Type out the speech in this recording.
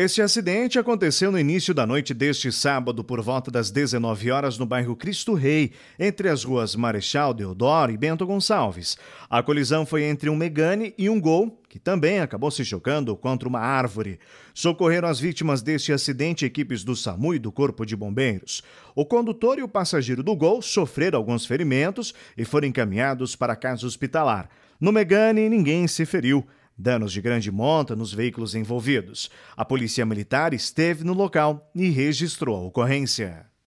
Este acidente aconteceu no início da noite deste sábado, por volta das 19 horas, no bairro Cristo Rei, entre as ruas Marechal Deodoro e Bento Gonçalves. A colisão foi entre um Megane e um Gol, que também acabou se chocando contra uma árvore. Socorreram as vítimas deste acidente equipes do SAMU e do Corpo de Bombeiros. O condutor e o passageiro do Gol sofreram alguns ferimentos e foram encaminhados para a casa hospitalar. No Megane, ninguém se feriu danos de grande monta nos veículos envolvidos. A Polícia Militar esteve no local e registrou a ocorrência.